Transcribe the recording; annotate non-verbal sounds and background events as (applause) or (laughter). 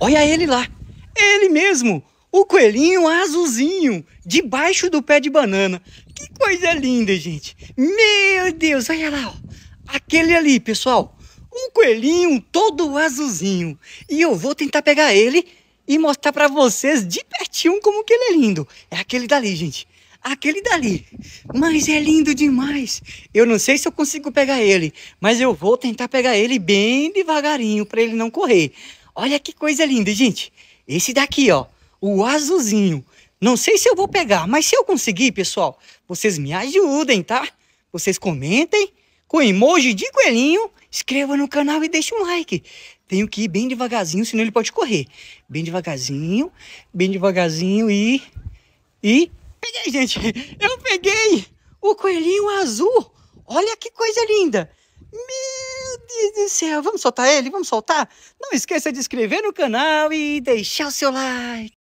Olha ele lá! Ele mesmo! O coelhinho azulzinho, debaixo do pé de banana. Que coisa linda, gente! Meu Deus, olha lá! Ó. Aquele ali, pessoal. Um coelhinho todo azulzinho. E eu vou tentar pegar ele e mostrar para vocês de pertinho como que ele é lindo. É aquele dali, gente. Aquele dali. Mas é lindo demais. Eu não sei se eu consigo pegar ele, mas eu vou tentar pegar ele bem devagarinho para ele não correr. Olha que coisa linda, gente. Esse daqui, ó, o azulzinho. Não sei se eu vou pegar, mas se eu conseguir, pessoal, vocês me ajudem, tá? Vocês comentem com emoji de coelhinho, inscreva no canal e deixe um like. Tenho que ir bem devagarzinho, senão ele pode correr. Bem devagarzinho, bem devagarzinho e... E... Peguei, gente! (laughs) Eu peguei o coelhinho azul! Olha que coisa linda! Deus do céu, vamos soltar ele? Vamos soltar? Não esqueça de inscrever no canal e deixar o seu like.